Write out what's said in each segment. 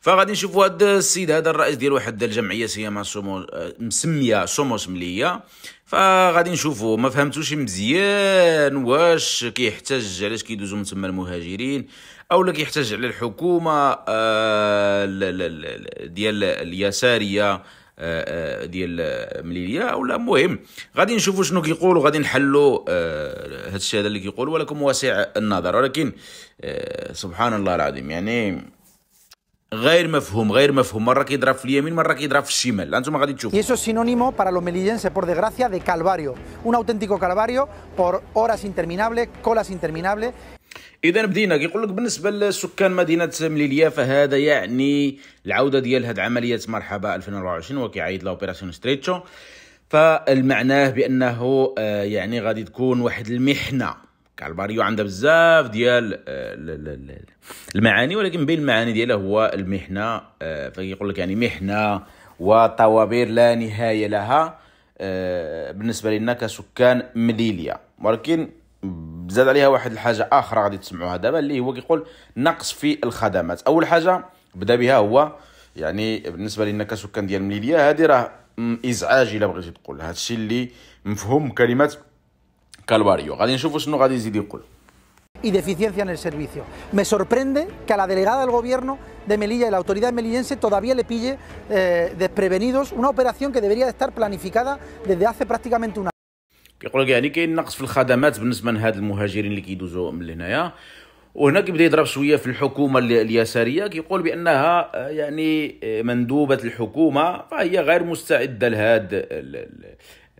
فغادي نشوفوا هذا السيد هذا الرئيس ديال واحد الجمعيه سيما سومو مسميه سوموس مليه فغادي نشوفوا ما فهمتوش مزيان واش كيحتاج علاش كيدوزوا من تما المهاجرين او لا كيحتاج على الحكومه آه، ديال اليساريه آه، آه، ديال مليليه لا مهم غادي نشوفوا شنو كيقولوا غادي نحلوا هذا الشيء هذا اللي كيقول ولكم واسع النظر ولكن سبحان الله العظيم يعني غير مفهوم غير مفهوم مره كيضرب في اليمين مره كيضرب في الشمال انتم غادي تشوفوا eso سينونيمو sinónimo para los melillenses por desgracia de calvario un auténtico calvario por horas interminables colas interminables اذا بدينا كيقول لك بالنسبه لسكان مدينه مليليا فهذا يعني العوده ديال هاد عمليه مرحبا 2024 وكيعيد لوبيراسيون ستريتشو فالمعناه بانه آه، يعني غادي تكون واحد المحنه كالفاريو عندها بزاف ديال آه، المعاني ولكن بين المعاني ديالها هو المحنه آه، فكيقول لك يعني محنه وطوابير لا نهايه لها آه، بالنسبه لنا كسكان مليليا ولكن زاد عليها واحد الحاجه اخرى غادي تسمعوها دابا اللي هو كيقول نقص في الخدمات اول حاجه بدا بها هو يعني بالنسبه لنا كسكان ديال مليليا هذه راه ازعاج الا بغيتي تقول هذا الشيء اللي مفهوم كلمه Calvario غادي نشوفوا شنو غادي يزيد يقول y deficiencia en el servicio. Me sorprende que a la delegada del Gobierno de Melilla y la autoridad melillense todavía le pille eh, desprevenidos una operación que debería estar planificada desde hace prácticamente un año. كيقول لك يعني كاين نقص في الخدمات بالنسبه لهاد المهاجرين اللي كيدوزوا من لهنايا وهنا كيبدا يضرب شويه في الحكومه اليساريه كيقول بانها يعني مندوبه الحكومه فهي غير مستعده لهاد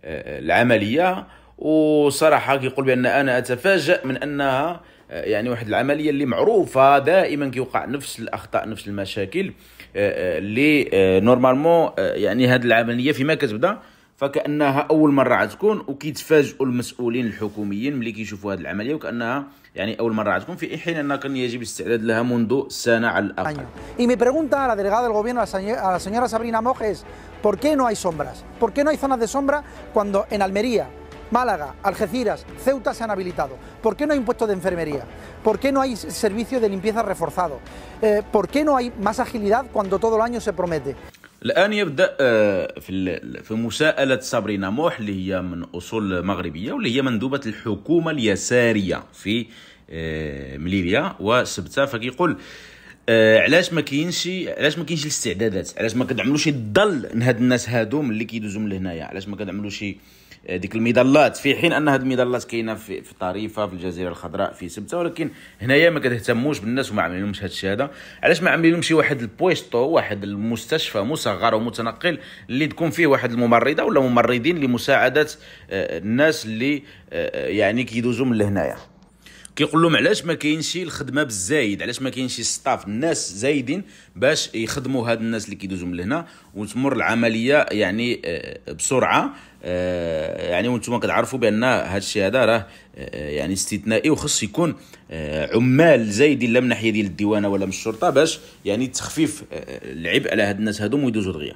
العمليه وصراحه كيقول بان انا اتفاجا من انها آه، يعني واحد العمليه اللي معروفه دائما كيوقع نفس الاخطاء نفس المشاكل آه، آه، اللي نورمالمون يعني هذه العمليه فيما كتبدا فكانها اول مره غتكون وكيتفاجئوا المسؤولين الحكوميين ملي كيشوفوا هذه العمليه وكانها يعني اول مره غتكون في حين ان كان يجب الاستعداد لها منذ سنه على الاقل. اي مي pregunta a la delegada del gobierno a la señora ¿por qué no hay sombras? ¿Por qué no hay zonas de sombra cuando en Almería Málaga, Algeciras, Ceuta se han habilitado. ¿Por qué no hay un puesto de enfermería? ¿Por qué no hay servicio de limpieza reforzado? Eh, ¿Por qué no hay más agilidad cuando todo el año se promete? الان يبدا آه، في في مساءله صابرينا موح اللي هي من اصول مغربيه واللي هي مندوبه الحكومه اليساريه في آه، مليريا وسبته فكيقول آه، علاش ما كاينش علاش ما كاينش الاستعدادات علاش ما كدعملوش الضل لهاد الناس هادو ملي كيدوزو من لهنايا علاش ما كتعملوش ديك المظلات في حين ان هاد المظلات كاينه في, في طريفه في الجزيره الخضراء في سبته ولكن هنايا ما كتهتموش بالناس وما عاملين لهمش هاد الشهاده علاش ما عاملين لهمش واحد البويستو واحد المستشفى مصغر ومتنقل اللي تكون فيه واحد الممرضه ولا ممرضين لمساعده آه، الناس اللي آه، آه، يعني كيدوزوا من لهنايا كيقول لهم علاش ما كاينش الخدمه بالزايد علاش ما كاينش ستاف الناس زايدين باش يخدموا هاد الناس اللي كيدوزوا من لهنا وتمر العمليه يعني آه، بسرعه آه، يعني وانتم كتعرفوا بان هاد الشيء هذا راه آه، يعني استثنائي وخص يكون عمال زايدين لا من ناحيه ديال الديوانه ولا من الشرطه باش يعني تخفيف العبء على هاد الناس هادو ويدوزوا دغيا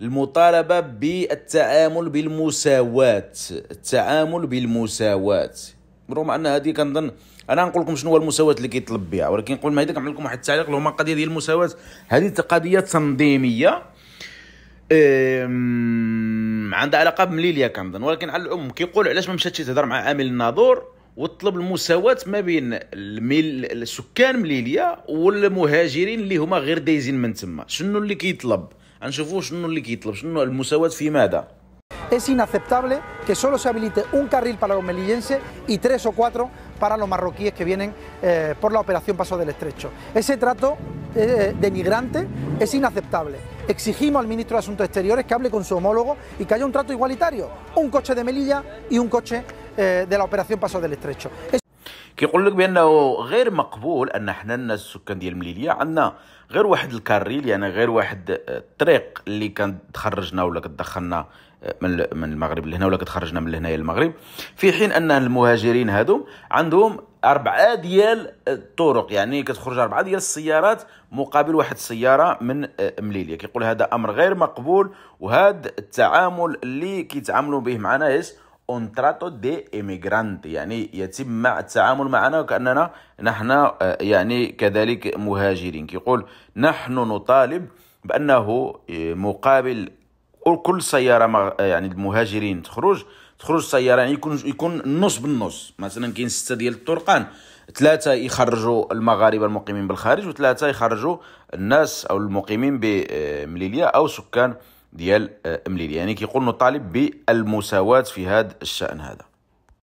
المطالبة بالتعامل بالمساواة التعامل بالمساواة رغم ان هذه كنظن انا نقول لكم شنو هو المساواه اللي كيطلب بها ولكن قبل ما هذيك نعمل لكم واحد التعليق اللي القضيه ديال المساواه هذه قضيه تنظيميه عندها علاقه بمليليا كنظن ولكن على العموم كيقول علاش ما مشاتش تهضر مع عامل الناظور وتطلب المساواة ما بين الميل السكان مليليا والمهاجرين اللي هما غير دايزين من تما شنو اللي كيطلب كي Es inaceptable que solo se habilite un carril para los melillenses y tres o cuatro para los marroquíes que vienen eh, por la operación Paso del Estrecho. Ese trato eh, denigrante es inaceptable. Exigimos al ministro de Asuntos Exteriores que hable con su homólogo y que haya un trato igualitario, un coche de Melilla y un coche eh, de la operación Paso del Estrecho. كيقول لك بانه غير مقبول ان حنا الناس السكان ديال المليليه عندنا غير واحد الكاريل يعني غير واحد الطريق آه، اللي كان تخرجنا ولا كتدخلنا آه، من من المغرب لهنا ولا كتخرجنا من لهنايا للمغرب في حين ان المهاجرين هادو عندهم أربعة ديال الطرق آه، يعني كتخرج أربعة ديال السيارات مقابل واحد السيارة من مليليا كيقول هذا أمر غير مقبول وهذا التعامل اللي كيتعاملوا به مع ناس اونتراتو دي ايميغرانت يعني يتم مع التعامل معنا وكاننا نحن آه، يعني كذلك مهاجرين كيقول نحن نطالب بانه آه، مقابل كل سياره آه، يعني المهاجرين تخرج تخرج سياره يعني يكون يكون نص بالنص مثلا كاين سته ديال الطرقان ثلاثه يخرجوا المغاربه المقيمين بالخارج وثلاثه يخرجوا الناس او المقيمين بمليليه او سكان ديال امليلي يعني كيقول نطالب بالمساواه في هذا الشان هذا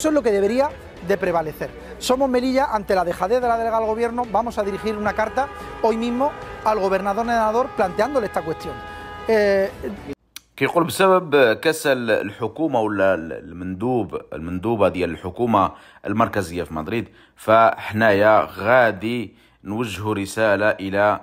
Eso es lo que debería de prevalecer. Somos Melilla ante la dejadez de la delegada del gobierno. Vamos a dirigir una carta hoy mismo al gobernador Nadador planteándole esta cuestión. Eh... كيقول بسبب كسل الحكومه ولا المندوب المندوبه ديال الحكومه المركزيه في مدريد فحنايا غادي نوجهوا رساله الى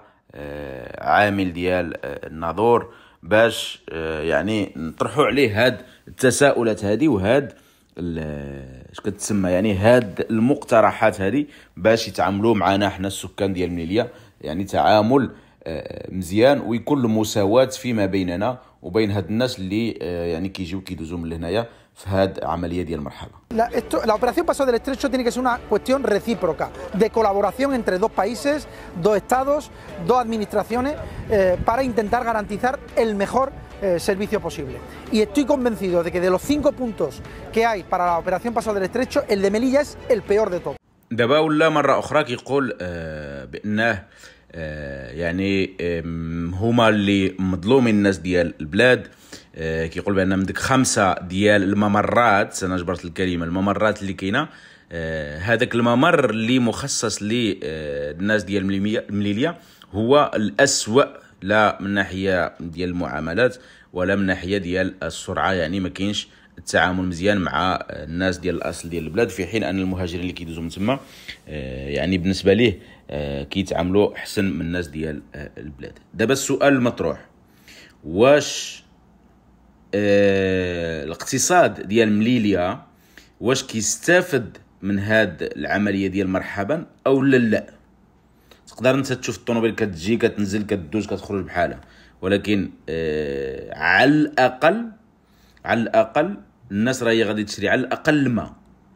عامل ديال الناظور باش آه، يعني نطرحوا عليه هاد التساؤلات هذه وهاد اش كتسمى يعني هاد المقترحات هذه باش يتعاملوا معنا حنا السكان ديال منيليا يعني تعامل آه، مزيان ويكون المساواه فيما بيننا وبين هاد الناس اللي آه، يعني كيجيو كيدوزو من لهنايا La, operación Paso del Estrecho tiene que ser una cuestión recíproca, de colaboración entre dos países, dos estados, dos administraciones, eh, para intentar garantizar el mejor eh, servicio posible. Y estoy convencido de que de los cinco puntos que hay para la operación Paso del Estrecho, el de Melilla es el peor de todos. آه، كيقول بان ديك خمسه ديال الممرات انا جبرت الكلمه الممرات اللي كاينه آه، هذاك الممر اللي مخصص للناس آه، ديال المليليه هو الاسوأ لا من ناحيه ديال المعاملات ولا من ناحيه ديال السرعه يعني ما كاينش التعامل مزيان مع الناس ديال الاصل ديال البلاد في حين ان المهاجرين اللي كيدوزوا من تما يعني بالنسبه ليه كيتعاملوا احسن من الناس ديال البلاد دابا السؤال المطروح واش آه، الاقتصاد ديال مليليا واش كيستافد من هاد العمليه ديال مرحبا او لا لا تقدر انت تشوف الطوموبيل كتجي كتنزل كدوز كتخرج بحالها ولكن آه على الاقل على الاقل الناس راهي غادي تشري على الاقل ما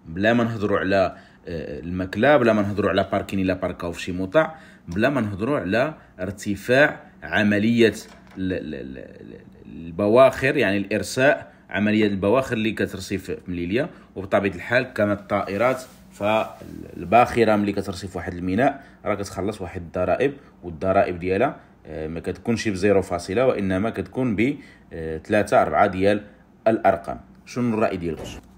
بلا ما نهضروا على آه، الماكله بلا ما نهضروا على باركين الا باركاو في شي موطع بلا ما نهضروا على ارتفاع عمليه البواخر يعني الارساء عمليه البواخر اللي في مليليه وبطبيعه الحال كانت الطائرات فالباخره ملي كترصي في واحد الميناء راه كتخلص واحد الضرائب والضرائب ديالها آه، ما كتكونش بزيرو فاصله وانما كتكون ب 3 آه، 4 ديال الارقام شنو الراي ديالكم